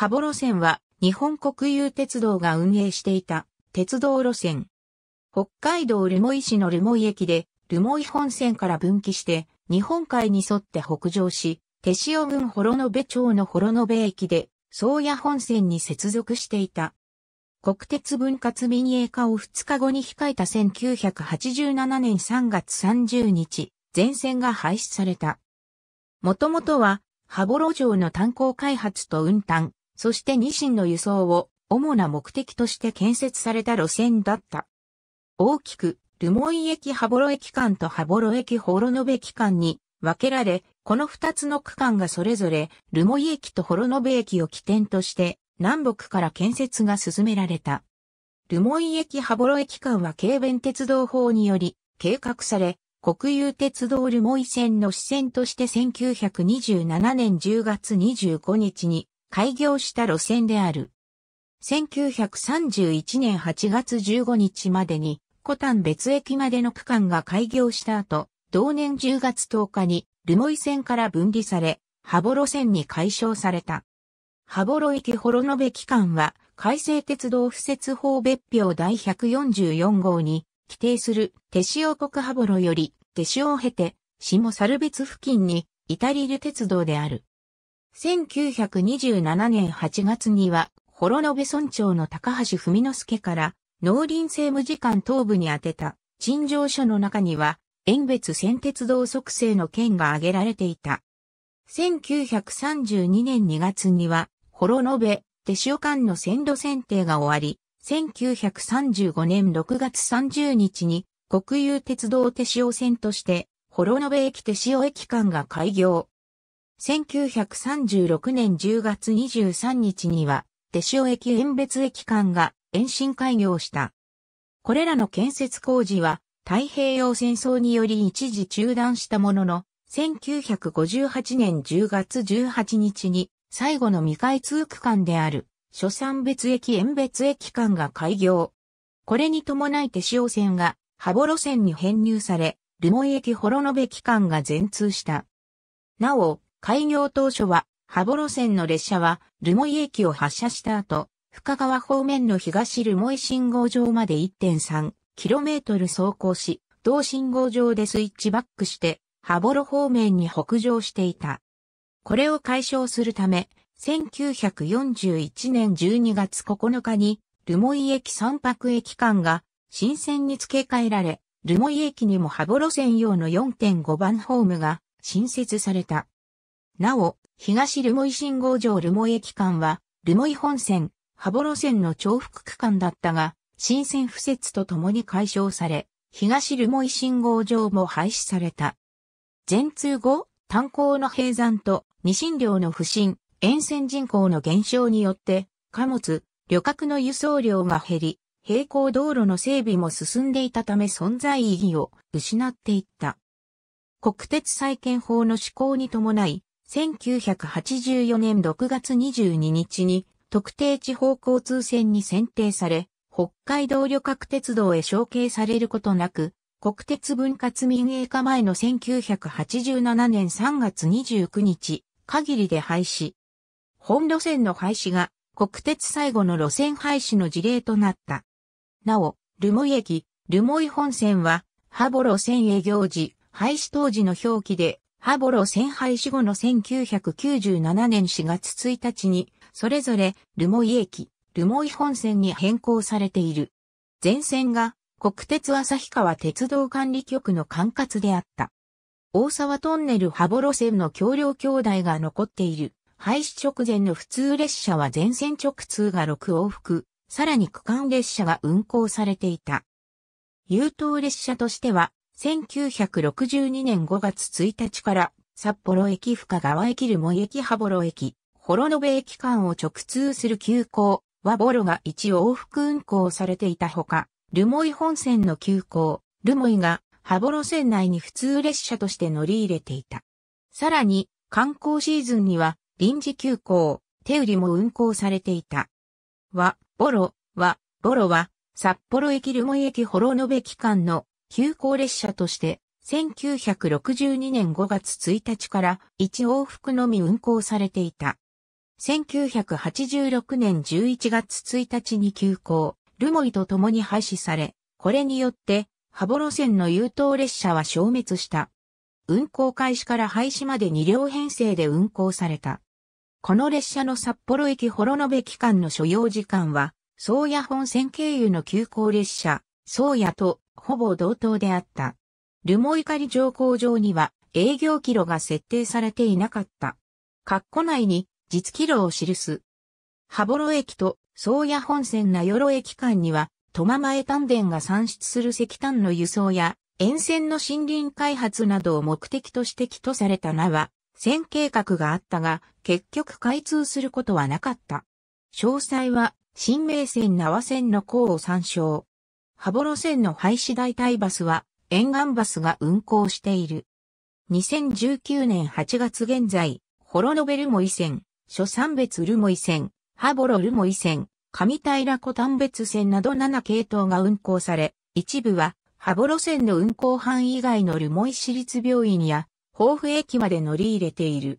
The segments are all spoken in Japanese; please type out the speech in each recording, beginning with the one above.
羽幌線は日本国有鉄道が運営していた鉄道路線。北海道留萌市の留萌駅で留萌本線から分岐して日本海に沿って北上し、手塩郡幌延町の幌延駅で宗谷本線に接続していた。国鉄分割民営化を2日後に控えた1987年3月30日、全線が廃止された。もともとは、羽幌城の炭鉱開発と運搬、そしてニシンの輸送を主な目的として建設された路線だった。大きく、留萌駅羽幌駅間と羽幌駅幌延駅間に分けられ、この二つの区間がそれぞれ、留萌駅と幌延駅を起点として、南北から建設が進められた。留萌駅羽幌駅間は軽便鉄道法により、計画され、国有鉄道留萌線の支線として1927年10月25日に開業した路線である。1931年8月15日までに、古丹別駅までの区間が開業した後、同年10月10日に、留萌線から分離され、羽幌線に解消された。羽幌駅幌延期間は、改正鉄道敷設法別表第144号に、規定する、手塩国羽幌より、手塩を経て、下猿別付近に、イタリル鉄道である。1927年8月には、幌延村長の高橋文之助から、農林政務次官東部に宛てた、陳情書の中には、遠別線鉄道促成の件が挙げられていた。1932年2月には、幌延、手塩間の線路選定が終わり、1935年6月30日に、国有鉄道手塩線として、幌延駅手塩駅間が開業。1936年10月23日には、手塩駅延別駅間が延伸開業した。これらの建設工事は、太平洋戦争により一時中断したものの、1958年10月18日に最後の未開通区間である、初産別駅延別駅間が開業。これに伴い手塩線が、羽幌線に編入され、留萌駅幌延駅間が全通した。なお、開業当初は、羽幌線の列車は、留萌駅を発車した後、深川方面の東留萌信号場まで 1.3km 走行し、同信号場でスイッチバックして、羽幌方面に北上していた。これを解消するため、1941年12月9日に、留萌駅三泊駅間が、新線に付け替えられ、留萌駅にも羽幌線用の4.5番ホームが新設された。なお、東留萌信号場留萌駅間は、留萌本線、羽幌線の重複区間だったが、新線付設とともに解消され、東留萌信号場も廃止された。全通後、炭鉱の閉山と、二新量の不振、沿線人口の減少によって、貨物、旅客の輸送量が減り、平行道路の整備も進んでいたため存在意義を失っていった。国鉄再建法の施行に伴い、1984年6月22日に特定地方交通線に選定され、北海道旅客鉄道へ承継されることなく、国鉄分割民営化前の1987年3月29日、限りで廃止。本路線の廃止が国鉄最後の路線廃止の事例となった。なお、留萌駅、留萌本線は、ハボ路線営業時、廃止当時の表記でハボロ戦敗死後の1997年4月1日に、それぞれルモイ駅、ルモイ本線に変更されている。全線が国鉄旭川鉄道管理局の管轄であった。大沢トンネルハボロ線の橋梁兄弟が残っている。廃止直前の普通列車は全線直通が6往復、さらに区間列車が運行されていた。優等列車としては1962年5月1日から札幌駅深川駅留萌駅羽幌駅、幌延駅間を直通する急行和ボロが一往復運行されていたほか、留萌本線の急行、留萌が羽幌線内に普通列車として乗り入れていた。さらに、観光シーズンには臨時急行、手売りも運行されていた。和、ボロは、札幌駅留萌駅幌延駅間の急行列車として、1962年5月1日から1往復のみ運行されていた。1986年11月1日に急行、ルモイと共に廃止され、これによって、ハボ路線の優等列車は消滅した。運行開始から廃止まで2両編成で運行された。この列車の札幌駅幌延期間の所要時間は、宗谷本線経由の急行列車、宗谷とほぼ同等であった。ルモイカリ乗降場には営業キロが設定されていなかった。括弧内に実キロを記す。羽幌駅と宗谷本線名寄駅間には、苫前丹田が産出する石炭の輸送や、沿線の森林開発などを目的として起とされた名は、線計画があったが、結局開通することはなかった。詳細は、新名線縄線の項を参照。羽幌線の廃止代替バスは沿岸バスが運行している。2019年8月現在、ホロノベルモイ線、諸三別ルモイ線、羽幌ルモイ線、上平湖丹別線など7系統が運行され、一部は羽幌線の運行範囲以外のルモイ市立病院や、豊府駅まで乗り入れている。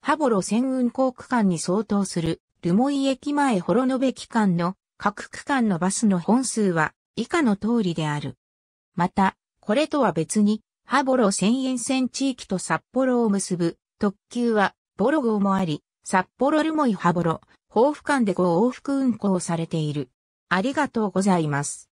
羽幌線運行区間に相当する、ルモイ駅前ホロノベ期間の各区間のバスの本数は、以下の通りである。また、これとは別に、ハボロ千円線地域と札幌を結ぶ特急は、ボロ号もあり、札幌留萌ボロ、豊富間で5往復運行されている。ありがとうございます。